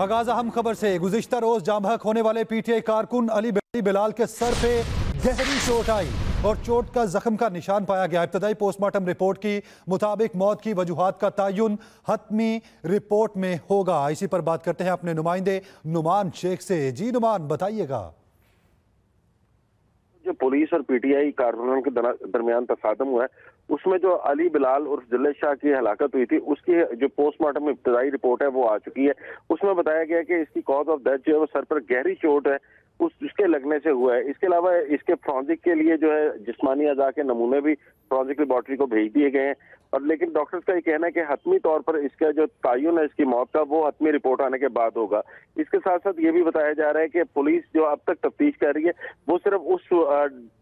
आगाज अहम खबर से गुजशत रोज जाम हक होने वाले पीटीआई कारकुन अली बेटी बिलाल के सर पे गहरी चोट आई और चोट का जख्म का निशान पाया गया इब्तदाई पोस्टमार्टम रिपोर्ट की मुताबिक मौत की वजूहत का तयन हतमी रिपोर्ट में होगा इसी पर बात करते हैं अपने नुमाइंदे नुमान शेख से जी नुमान बताइएगा जो पुलिस और पीटीआई टी के दरमियान तसादम हुआ है उसमें जो अली बिलाल उर्फ जल्ले शाह की हलाकत हुई थी उसकी जो पोस्टमार्टम इब्तदाई रिपोर्ट है वो आ चुकी है उसमें बताया गया कि इसकी कॉज ऑफ डेथ जो है वो सर पर गहरी चोट है उस उसके लगने से हुआ है इसके अलावा इसके फ्रॉन्जिक के लिए जो है जिस्मानी अदा के नमूने भी फ्रॉन्जिक लेबॉर्टरी को भेज दिए गए हैं और लेकिन डॉक्टर्स का ये कहना है कि हतमी तौर पर इसका जो तयन है इसकी मौत का वो हतमी रिपोर्ट आने के बाद होगा इसके साथ साथ ये भी बताया जा रहा है कि पुलिस जो अब तक तफ्तीश कर रही है वो सिर्फ उस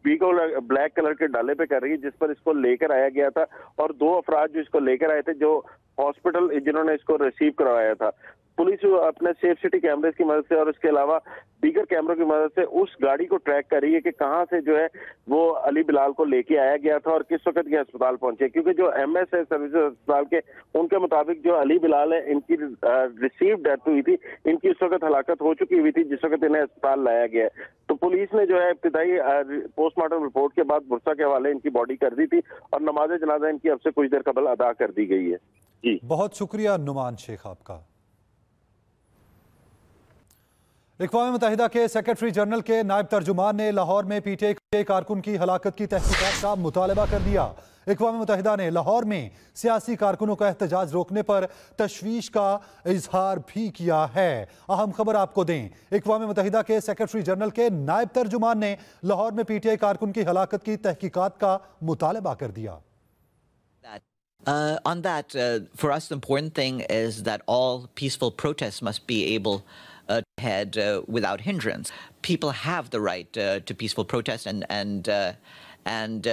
बीगो ब्लैक कलर के डाले पे कर रही है जिस पर इसको लेकर आया गया था और दो अफराद जो इसको लेकर आए थे जो हॉस्पिटल जिन्होंने इसको रिसीव करवाया था पुलिस अपने सेफ सिटी कैमरे की मदद से और इसके अलावा दीगर कैमरों की मदद से उस गाड़ी को ट्रैक कर रही है कि कहाँ से जो है वो अली बिलाल को लेके आया गया था और किस वक्त ये अस्पताल पहुंचे क्योंकि जो एम एस है सर्विस अस्पताल के उनके मुताबिक जो अली बिलाल है इनकी रिसीव डेथ हुई थी इनकी उस वक्त हलाकत हो चुकी हुई थी जिस वक्त इन्हें अस्पताल लाया गया तो पुलिस ने जो है इब्तदाई पोस्टमार्टम रिपोर्ट के बाद बुरसा के हवाले इनकी बॉडी कर दी थी और नमाज जनाजा इनकी अब से कुछ देर कबल अदा कर दी गई है जी बहुत शुक्रिया नुमान शेख आपका अकवा मुतहदा के सेक्रेटरी जनरल के नायब तर्जुमान ने लाहौर में पीटे के कारकुन की हलाकत की तहकीकत का मुतालबा कर दिया अकवा मुतहदा ने लाहौर में सियासी कारकुनों का एहतजाज रोकने पर तशवीश का इजहार भी किया है अहम खबर आपको दें अकवा मुतहदा के सेक्रेटरी जनरल के नायब तर्जुमान ने लाहौर में पीटीआई कारकुन की हलाकत की तहकीकत का मुतालबा कर दिया Uh, on that, uh, for us, the important thing is that all peaceful protests must be able uh, ahead uh, without hindrance. People have the right uh, to peaceful protest, and and uh, and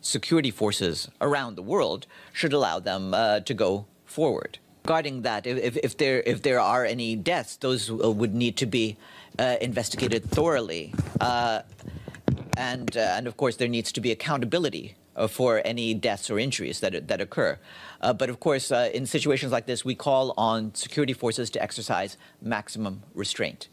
security forces around the world should allow them to go forward. Regarding that, if, if there if there are any deaths, those would need to be investigated thoroughly, and and of course there needs to be accountability uh, for any deaths or injuries that, that occur. Uh, but of course, uh, in situations like this, we call on security forces to exercise maximum restraint.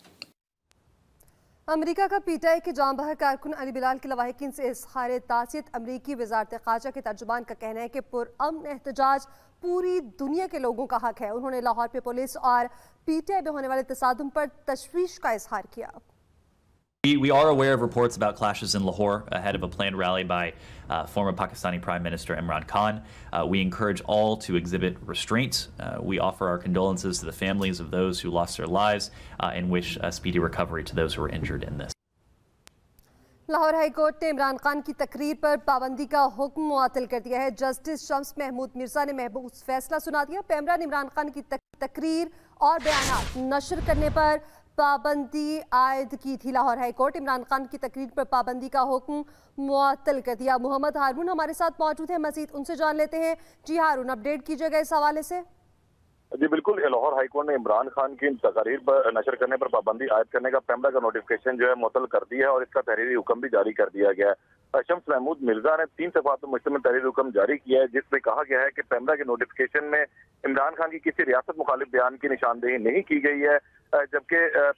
America का PTI के जाम बहर कारकुन अली बिलाल के लवाहकिन से इजहार तासीत अमरीकी वजारत खाजा के तर्जुमान का कहना है कि पुरम एहतजाज पूरी दुनिया के लोगों का हक है उन्होंने लाहौर में पुलिस और पीटीआई में होने वाले तसादम पर we, we are aware of reports about clashes in Lahore ahead of a planned rally by uh, former Pakistani Prime Minister Imran Khan. Uh, we encourage all to exhibit restraint. Uh, we offer our condolences to the families of those who lost their lives uh, and wish a speedy recovery to those who were injured in this. Lahore high court ने इमरान खान की तकरीर पर पाबंदी का हुक्म मुअतल कर दिया है जस्टिस शम्स महमूद मिर्जा ने महबूस फैसला सुना दिया पैमरा ने इमरान खान की तकरीर और बयान नशर करने पर पाबंदी आयद की थी लाहौर हाईकोर्ट इमरान खान की तकरीर पर पाबंदी का हुक्म मुअत्तल कर दिया मोहम्मद हारून हमारे साथ मौजूद है मजीद उनसे जान लेते हैं जी हारून अपडेट कीजिएगा इस हवाले से जी बिल्कुल लाहौर हाईकोर्ट ने इमरान खान की तकारीर पर नशर करने पर पाबंदी आयद करने का पैमरा का नोटिफिकेशन जो है मुतल कर दिया है और इसका तहरीरी हुक्म भी जारी कर दिया गया है शम्स महमूद मिर्जा ने तीन सफात मुश्तम तहरीर हुक्म जारी किया है जिसमें कहा गया है कि पैमरा के नोटिफिकेशन में इमरान खान की किसी रियासत मुखालिफ बयान की निशानदेही नहीं की गई है जबकि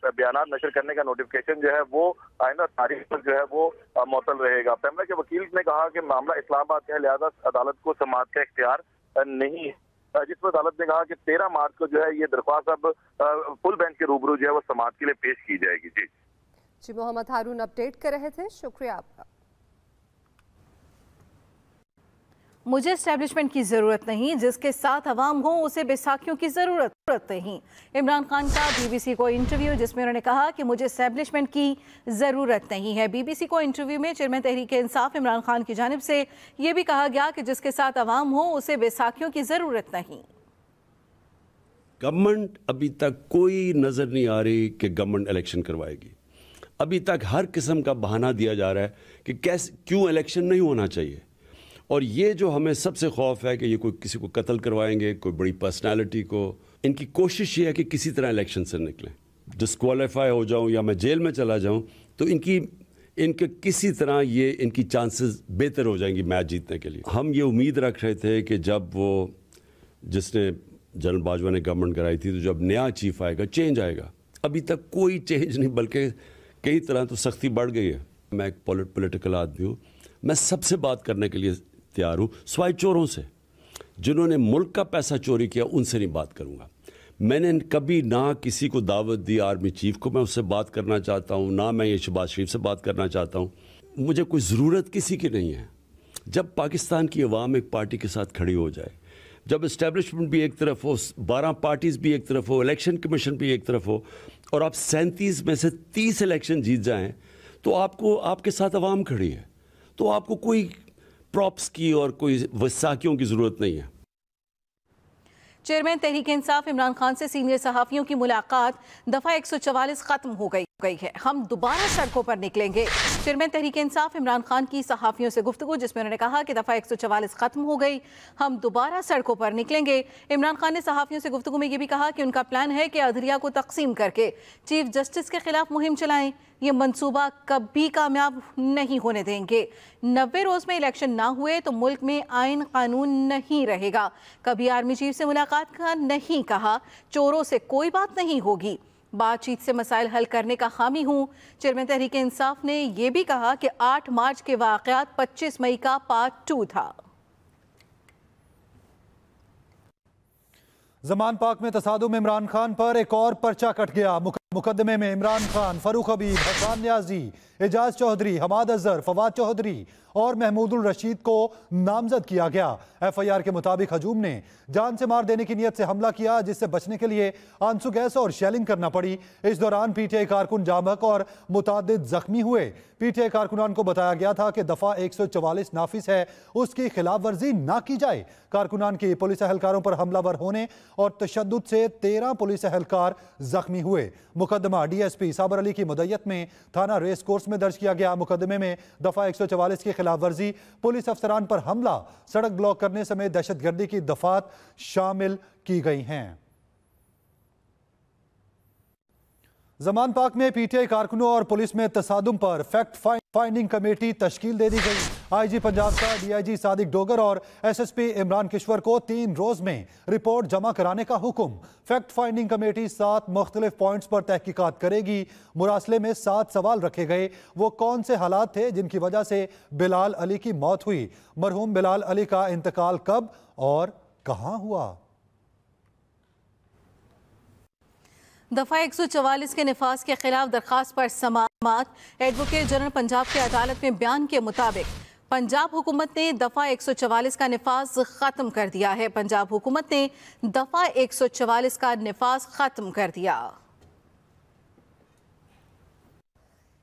बयान नशर करने का नोटिफिकेशन जो है वो आइंदा तारीख पर जो है वो मुतल रहेगा पैमरा के वकील ने कहा कि मामला इस्लामाबाद का है लिहाजा अदालत को समाज का इख्तियार नहीं है जिस पर अदालत ने कहा कि तेरह मार्च को जो है ये दरख्वास्त अब फुल बेंच के रूबरू जो है वो समाज के लिए पेश की जाएगी जी जी मोहम्मद हारून अपडेट कर रहे थे शुक्रिया आपका मुझे इस्टेब्लिशमेंट की ज़रूरत नहीं जिसके साथ आवाम हो उसे बैसाखियों की ज़रूरत नहीं इमरान खान का बीबीसी को इंटरव्यू जिसमें उन्होंने कहा कि मुझे इस्टेब्लिशमेंट की ज़रूरत नहीं है बीबीसी को इंटरव्यू में चेयरमैन तहरीक इंसाफ इमरान खान की जानब से यह भी कहा गया कि जिसके साथ आवाम हो उसे बैसाखियों की ज़रूरत नहीं गवर्नमेंट अभी तक कोई नज़र नहीं आ रही कि गवर्नमेंट इलेक्शन करवाएगी अभी तक हर किस्म का बहाना दिया जा रहा है कि कैसे क्यों इलेक्शन नहीं होना चाहिए और ये जो हमें सबसे खौफ है कि ये कोई किसी को कत्ल करवाएंगे कोई बड़ी पर्सनालिटी को इनकी कोशिश ये है कि किसी तरह इलेक्शन से निकलें डिसक्वालीफाई हो जाऊं या मैं जेल में चला जाऊं तो इनकी इनके किसी तरह ये इनकी चांसेस बेहतर हो जाएंगी मैच जीतने के लिए हम ये उम्मीद रख रहे थे कि जब वो जिसने जनरल बाजवा ने गवर्नमेंट कराई थी तो जब नया चीफ आएगा चेंज आएगा अभी तक कोई चेंज नहीं बल्कि कई तरह तो सख्ती बढ़ गई है मैं एक पोलिटिकल आदमी हूँ मैं सबसे बात करने के लिए तैयार हूँ स्वाय चोरों से जिन्होंने मुल्क का पैसा चोरी किया उनसे नहीं बात करूँगा मैंने कभी ना किसी को दावत दी आर्मी चीफ को मैं उससे बात करना चाहता हूँ ना मैं ये शहबाज शरीफ से बात करना चाहता हूँ मुझे कोई ज़रूरत किसी की नहीं है जब पाकिस्तान की अवाम एक पार्टी के साथ खड़ी हो जाए जब इस्टेब्लिशमेंट भी एक तरफ हो बारह पार्टीज़ भी एक तरफ हो इलेक्शन कमीशन भी एक तरफ हो और आप सैंतीस में से तीस इलेक्शन जीत जाएँ तो आपको आपके साथ अवाम खड़ी है तो आपको कोई प्रॉप्स की और कोई वसाकियों की ज़रूरत नहीं है चेयरमैन तहरीक इंसाफ इमरान खान से सीनियर सहाफ़ियों की मुलाकात दफ़ा एक सौ चवालीस ख़त्म हो गई गई है हम दोबारा सड़कों पर निकलेंगे चेयरमैन तहरीक इंसाफ इमरान खान की सहाफ़ियों से गुफ्तु जिसमें उन्होंने कहा कि दफ़ा एक सौ चवालीस ख़त्म हो गई हम दोबारा सड़कों पर निकलेंगे इमरान खान ने सहाफ़ियों से गुफ्तु में यह भी कहा कि उनका प्लान है कि अधरिया को तकसीम करके चीफ जस्टिस के खिलाफ मुहिम चलाएं ये मनसूबा कभी कामयाब नहीं होने देंगे नब्बे रोज़ में इलेक्शन ना हुए तो मुल्क में आयन कानून नहीं रहेगा कभी आर्मी चीफ से मुलाकात का नहीं कहा चोरों से कोई बात नहीं होगी बातचीत से मसाइल हल करने का खामी हूँ चेयरमैन तहरीक इंसाफ ने यह भी कहा कि 8 मार्च के वाकत 25 मई का पार्ट टू था जमान पाक में तसादुम इमरान खान पर एक और पर्चा कट गया मुकदमे में इमरान खान फरूख अबीब हसान न्याजी एजाज चौधरी हमाद अजहर फवाद चौधरी और महमूदुल रशीद को नामजद किया गया एफआईआर के मुताबिक हजूम ने जान से मार देने की नीयत से हमला किया जिससे बचने के लिए आंसू गैस और शेलिंग करना पड़ी इस दौरान पीटीआई कारकुन जामक और मुतद जख्मी हुए पीटीआई कारकुनान को बताया गया था कि दफा एक सौ चवालीस नाफिस है उसकी खिलाफ वर्जी ना की जाए कारकुनान के पुलिस एहलकारों पर हमलावर होने और तशद से तेरह पुलिस एहलकार जख्मी हुए मुकदमा डीएसपी साबर अली की मदैयत में थाना रेस कोर्स में दर्ज किया गया मुकदमे में दफा एक सौ चवालीस के खिलाफ वर्जी पुलिस अफसरान पर हमला सड़क ब्लॉक करने समेत दहशत गर्दी की दफात शामिल की गई हैं जमान पाक में पीटीआई कारकुनों और पुलिस में तसादम पर फैक्ट फाइंडिंग कमेटी तश्कील दे दी गई आईजी पंजाब का डीआईजी सादिक डोगर और एसएसपी इमरान किश्वर को तीन रोज में रिपोर्ट जमा कराने का हुक्म फैक्ट फाइंडिंग कमेटी सात मुख्तलिफ पॉइंट्स पर तहकीकात करेगी मुरासले में सात सवाल रखे गए वो कौन से हालात थे जिनकी वजह से बिलाल अली की मौत हुई मरहूम बिलाल अली का इंतकाल कब और कहाँ हुआ दफ़ा एक सौ चवालीस के नफाज के खिलाफ दरख्वास्त पर समात एडवोकेट जनरल पंजाब की अदालत में बयान के मुताबिक पंजाब हुकूमत ने दफ़ा एक सौ चवालीस का नफाज ख़त्म कर दिया है पंजाब हुकूमत ने दफ़ा एक सौ चवालीस का नफाज ख़त्म कर दिया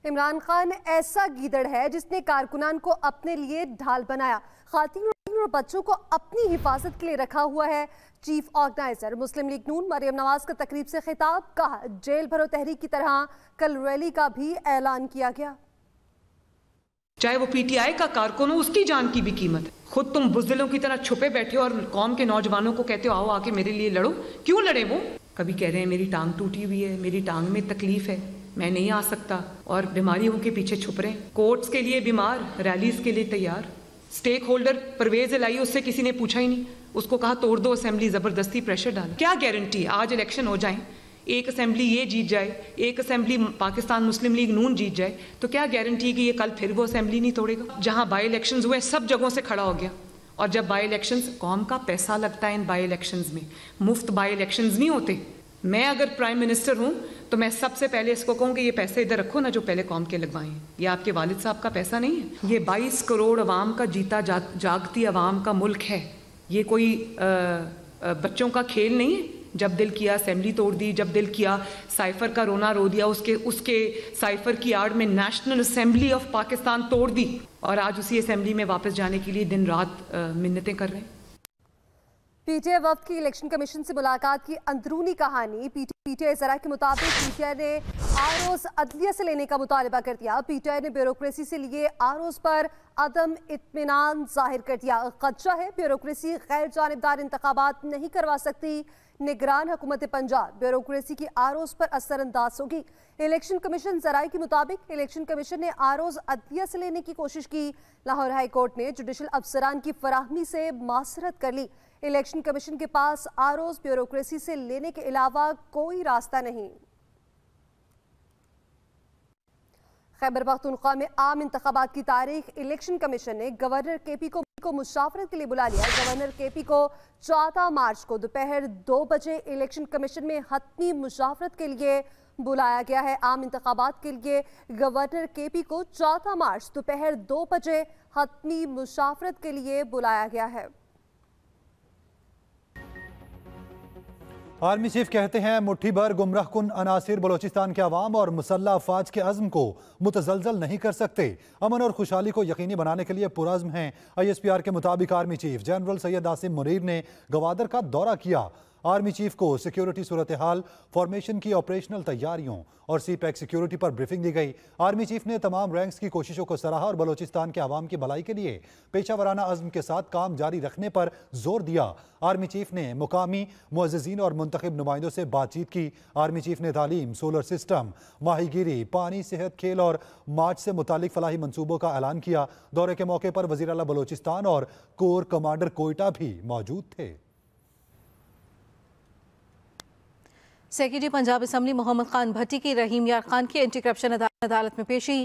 इमरान खान ऐसा गीदड़ है जिसने कारकुनान को अपने लिए ढाल बनाया खातिन और बच्चों को अपनी हिफाजत के लिए रखा हुआ है चीफ ऑर्गेनाइजर मुस्लिम लीग नून मरियम नवाज का तकरीब से खिताब कहा जेल भरो तहरीक की तरह कल रैली का भी ऐलान किया गया चाहे वो पीटीआई का कारकुन हो उसकी जान की भी कीमत है खुद तुम बुजदिलों की तरह छुपे बैठे हो और कौम के नौजवानों को कहते हो आओ आके मेरे लिए लड़ो क्यों लड़े वो कभी कह रहे हैं मेरी टांग टूटी हुई है मेरी टांग में तकलीफ है मैं नहीं आ सकता और बीमारियों के पीछे छुप रहे कोर्ट्स के लिए बीमार रैलीज के लिए तैयार स्टेक होल्डर परवेज लाई उससे किसी ने पूछा ही नहीं उसको कहा तोड़ दो असेंबली ज़बरदस्ती प्रेशर डाल क्या गारंटी आज इलेक्शन हो जाए एक असेंबली ये जीत जाए एक असेंबली पाकिस्तान मुस्लिम लीग नून जीत जाए तो क्या गारंटी है कि ये कल फिर वो असेंबली नहीं तोड़ेगा जहाँ बाई इलेक्शन हुए सब जगहों से खड़ा हो गया और जब बाई इलेक्शन कौम का पैसा लगता है इन बाई इलेक्शन में मुफ्त बाई इलेक्शन नहीं होते मैं अगर प्राइम मिनिस्टर हूँ तो मैं सबसे पहले इसको कहूँ कि ये पैसे इधर रखो ना जो पहले कौम के लगवाएं ये आपके वालिद साहब का पैसा नहीं है ये 22 करोड़ अवाम का जीता जा, जागती अवाम का मुल्क है ये कोई बच्चों का खेल नहीं है जब दिल किया असेंबली तोड़ दी जब दिल किया साइफर का रोना रो दिया उसके उसके साइफर की आड़ में नेशनल असेंबली ऑफ पाकिस्तान तोड़ दी और आज उसी असेंबली में वापस जाने के लिए दिन रात मिन्नतें कर रहे हैं पीटीआई वक्त की इलेक्शन कमीशन से मुलाकात की अंदरूनी कहानी पीटीआई जरा के मुताबिक पीटीआई ने आर ओज अदलिया से लेने का मुतालबा कर दिया पीटीआई ने ब्यूरोक्रेसी से लिए आरओस पर अदम इतमान जाहिर कर दिया खदशा है ब्यूरोक्रेसी गैर जानबदार इंतबात नहीं करवा सकती निगरान हुकूमत पंजाब ब्यूरोक्रेसी की आर ओस पर असरअंदाज होगी इलेक्शन कमीशन जराये के मुताबिक इलेक्शन कमीशन ने आर ओज अदलिया से लेने की कोशिश की लाहौर हाईकोर्ट ने जुडिशल अफसरान की फराहमी से मासरत कर ली इलेक्शन कमीशन के पास आरोज ब्यूरोक्रेसी से लेने के अलावा कोई रास्ता नहीं खैबर पख्तनख्वा में आम इंतबात की तारीख इलेक्शन कमीशन ने गवर्नर के पी को, को मुशाफरत के लिए बुला लिया गवर्नर के पी को चौदह मार्च को दोपहर दो बजे इलेक्शन कमीशन में हतमी मुशाफरत के लिए बुलाया गया है आम इंतबात के लिए गवर्नर के पी को चौदह मार्च दोपहर दो बजे हतमी मुसाफरत के लिए बुलाया गया है आर्मी चीफ कहते हैं मुठ्ठी भर गुमराह कन अनासर बलोचिस्तान के आवाम और मुसल्ह अफवाज के अज़म को मुतजलजल नहीं कर सकते अमन और खुशहाली को यकीनी बनाने के लिए पुरज़म हैं आई एस पी आर के मुताबिक army chief general Syed Asim Munir ने गवादर का दौरा किया आर्मी चीफ को सिक्योरिटी सूरत हाल फॉर्मेशन की ऑपरेशनल तैयारियों और सी पैक सिक्योरिटी पर ब्रीफिंग दी गई आर्मी चीफ ने तमाम रैंक्स की कोशिशों को सराहा और बलोचिस्तान के आवाम की भलाई के लिए पेशा वाराना अज़म के साथ काम जारी रखने पर जोर दिया आर्मी चीफ ने मुकामी मुजजी और मुंतब नुमाइंदों से बातचीत की आर्मी चीफ ने तालीम सोलर सिस्टम माहिगिरी पानी सेहत खेल और मार्च से मुतलिक फलाही मनसूबों का ऐलान किया दौरे के मौके पर वजी बलोचिस्तान और कोर कमांडर कोयटा भी मौजूद थे सेक्रेटरी पंजाब असम्बली मोहम्मद खान भट्टी की रहीम यार खान की एंटी करप्शन अदालत में पेशी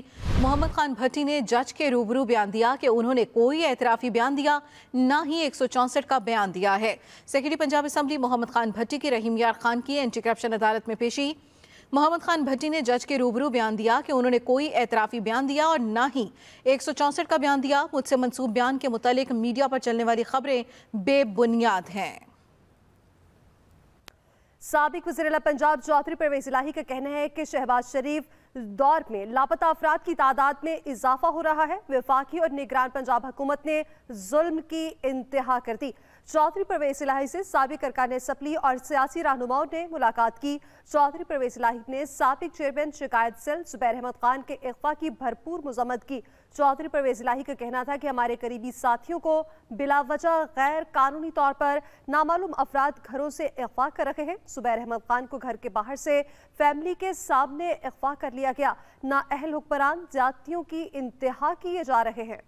मोहम्मद खान भट्टी ने जज के रूबरू बयान दिया कि उन्होंने कोई एतराफ़ी बयान दिया ना ही एक सौ चौंसठ का बयान दिया है सेक्रेटरी पंजाब असम्बली मोहम्मद खान भट्टी की रहीम यार खान की एंटी करप्शन अदालत में पेशी मोहम्मद खान भट्टी ने जज के रूबरू बयान दिया कि उन्होंने कोई एतराफ़ी बयान दिया और ना ही एक का बयान दिया मुझसे मनसूब बयान के मुतालिक मीडिया पर चलने वाली खबरें बेबुनियाद हैं सबक वजी पंजाब चौधरी परवेज इलाही का कहना है कि शहबाज शरीफ दौर में लापता अफराद की तादाद में इजाफा हो रहा है विफाकी और निगरान पंजाब हुकूमत ने जुल्म की इंतहा कर दी चौधरी परवेज इलाही से सबक अरकान सप्ली और सियासी रहनुमाओं ने मुलाकात की चौधरी परवेज इलाही ने सबक चेयरमैन शिकायत सेल जुबैर अहमद खान के अगवा की भरपूर मजम्मत की चौधरी परवेज इलाही का कहना था कि हमारे करीबी साथियों को बिलावजह गैर कानूनी तौर पर नामालूम अफराद घरों से अखवा कर रखे हैं जुबैर अहमद खान को घर के बाहर से फैमिली के सामने अखवा कर लिया गया नाअहल हुक्मरान जातियों की इंतहा किए जा रहे हैं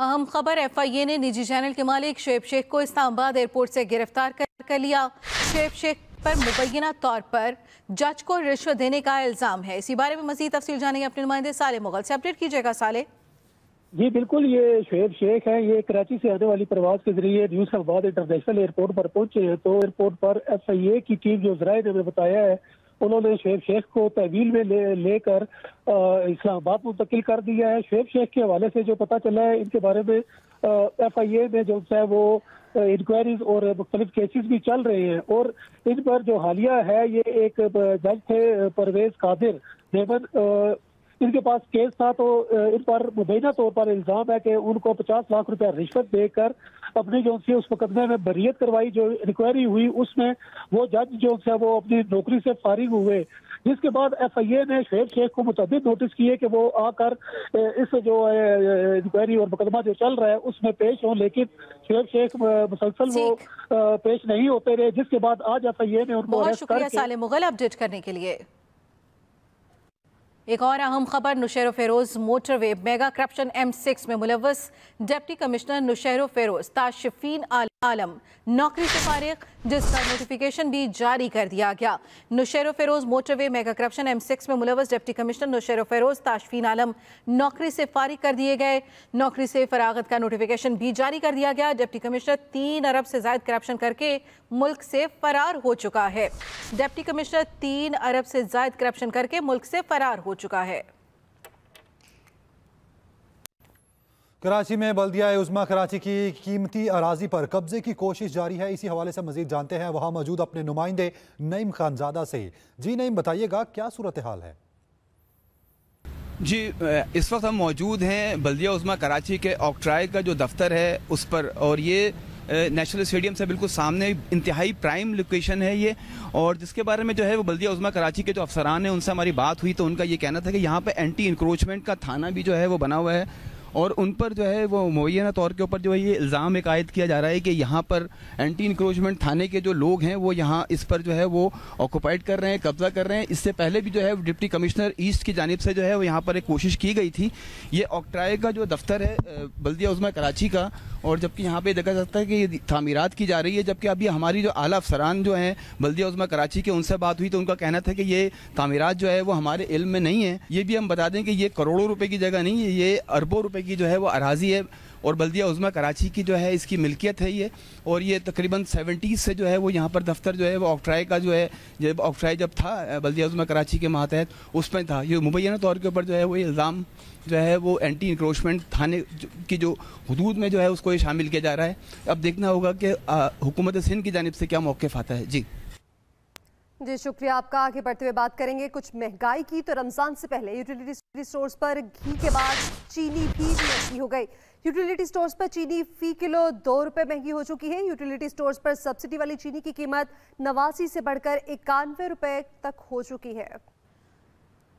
अहम खबर एफआईए ने निजी चैनल के मालिक शेब शेख को इस्लामाबाद एयरपोर्ट से गिरफ्तार कर लिया शेब शेख पर मुबैना तौर पर जज को रिश्वत देने का इल्ज़ाम है इसी बारे में मजीद तफसील जानेंगे अपने नुमाइंदे साले मुगल से अपडेट कीजिएगा साले जी बिल्कुल ये शुएब शेख हैं ये कराची से आने वाली प्रवास के जरिए न्यू इंटरनेशनल एयरपोर्ट पर पहुंचे तो एयरपोर्ट पर एफ आई ए की टीम जो जराये ने बताया है उन्होंने शेब शेख को तहवील में ले लेकर इस्लामाबाद मुंतकिल कर दिया है शेब शेख के हवाले से जो पता चला है इनके बारे में एफ आई ए में जो है वो इंक्वायरीज और मुख्तलिफ केसेज भी चल रहे हैं और इन पर जो हालिया है ये एक जज थे परवेज कादिर देवन इनके पास केस था तो इन पर मुबैना तौर पर इल्ज़ाम है कि उनको पचास लाख रुपया रिश्वत देकर अपने जो सी उस मुकदमे में बरीत करवाई जो इंक्वायरी हुई उसमें वो जज जो है वो अपनी नौकरी से फारिग हुए जिसके बाद एफ आई ए ने शेख शेख को मुतद नोटिस किए कि वो आकर इस जो इंक्वायरी और मुकदमा जो चल रहा है उसमें पेश हो लेकिन शेख शेख मुसलसल वो पेश नहीं होते रहे जिसके बाद आज एफ आई ए ने उनको शुक्रिया साले मुगल अपडेट करने के लिए एक और अहम खबर Naushero Feroze motorway mega corruption M six में मुलवस डिप्टी कमिश्नर नुशेर फेरोज ताशफीन आल आलम नौकरी से फारिग जिसका नोटिफिकेशन भी जारी कर दिया गया Naushero Feroze motorway mega corruption M six में मुलवस डिप्टी कमिश्नर नुशेर फेरोज ताशफीन आलम नौकरी से फारिग कर दिए गए नौकरी से फरागत का नोटिफिकेशन भी जारी कर दिया गया डिप्टी कमिश्नर तीन अरब से ज्यादा करप्शन करके मुल्क से फरार हो चुका है डिप्टी कमिश्नर तीन अरब से ज्यादा करप्शन करके मुल्क से फरार हो चुका है कराची में बल्दिया उजमा कराची की कीमती अराजी पर कब्जे की कोशिश जारी है इसी हवाले से मजीद जानते हैं वहाँ मौजूद अपने नुमाइंदे नईम खानजादा से जी नईम बताइएगा क्या सूरत हाल है जी इस वक्त हम मौजूद हैं बल्दिया उजमा कराची के ऑक्ट्राई का जो दफ्तर है उस पर और ये नेशनल स्टेडियम से बिल्कुल सामने इंतहाई प्राइम लोकेशन है ये और जिसके बारे में जो है वो बल्दिया उजमा कराची के जो अफसरान हैं उनसे हमारी बात हुई तो उनका ये कहना था कि यहाँ पर एंटी इंक्रोचमेंट का थाना भी जो है वो बना हुआ है और उन पर जो है वो मुबैना तौर के ऊपर जो है ये इल्ज़ाम एक आयद किया जा रहा है कि यहाँ पर एंटी इंक्रोचमेंट थाने के जो लोग हैं वो यहाँ इस पर जो है वो ऑक्यूपाइड कर रहे हैं कब्जा कर रहे हैं इससे पहले भी जो है डिप्टी कमिश्नर ईस्ट की जानब से जो है वो यहाँ पर एक कोशिश की गई थी ये ऑक्ट्राए का जो दफ्तर है बल्दिया उजमा कराची का और जबकि यहाँ पर देखा जाता है कि ये तमीरत की जा रही है जबकि अभी हमारी जो आला अफसरान जो हैं बल्दिया उजमा कराची के उनसे बात हुई तो उनका कहना था कि ये तमीरत जो है वो हमारे इल्म में नहीं है ये भी हम बता दें कि ये करोड़ों रुपये की जगह नहीं है ये अरबों रुपये रुपए की जो है वो अराजी है और बल्दिया उजमा कराची की जो है इसकी मिल्कियत है ये और ये तकरीबन सेवेंटीज़ से जो है वो यहाँ पर दफ्तर जो है वो ऑक्ट्राई का जो है जब ऑक्ट्राई जब था बल्दिया उजमा कराची के मातहत उसमें था ये मुबैना तौर के ऊपर जो है वो इल्ज़ाम जो है वो एंटी इंक्रोचमेंट थाने की जो हदूद में जो है उसको ये शामिल किया जा रहा है अब देखना होगा कि हुकूमत सिंध की जानब से क्या मौक़ आता है जी जी शुक्रिया आपका आगे बढ़ते हुए बात करेंगे कुछ महंगाई की तो रमजान से पहले यूटिलिटी स्टोर्स पर घी के बाद चीनी भी महंगी हो गई यूटिलिटी स्टोर्स पर चीनी फी किलो दो रुपए महंगी हो चुकी है यूटिलिटी स्टोर्स पर सब्सिडी वाली चीनी की कीमत नवासी से बढ़कर इक्यानवे रुपए तक हो चुकी है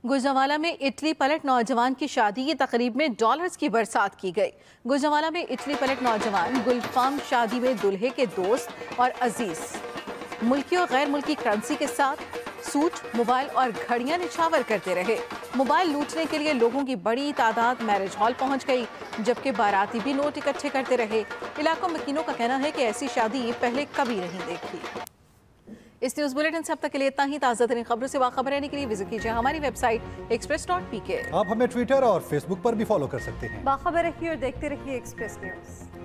गुजरावाला में इटली पलट नौजवान की शादी की तकरीब में डॉलर्स की बरसात की गई गुजावाला में इटली पलट नौजवान गुलफाम शादी में दुल्हे के दोस्त और अजीज़ मुल्की और गैर मुल्की करेंसी के साथ सूट मोबाइल और घड़ियां निछावर करते रहे मोबाइल लूटने के लिए लोगों की बड़ी तादाद मैरिज हॉल पहुंच गई जबकि बाराती भी नोट इकट्ठे करते रहे इलाकों मकीनों का कहना है कि ऐसी शादी पहले कभी नहीं देखी इस न्यूज बुलेटिन से अब तक के लिए इतना ही ताज़ा तरीन खबरों से वाखबर रहने के लिए विजिट कीजिए हमारी वेबसाइट एक्सप्रेस डॉट पी के आप हमें ट्विटर और फेसबुक पर भी फॉलो कर सकते हैं बाखबर रहिए और देखते रहिए एक्सप्रेस न्यूज़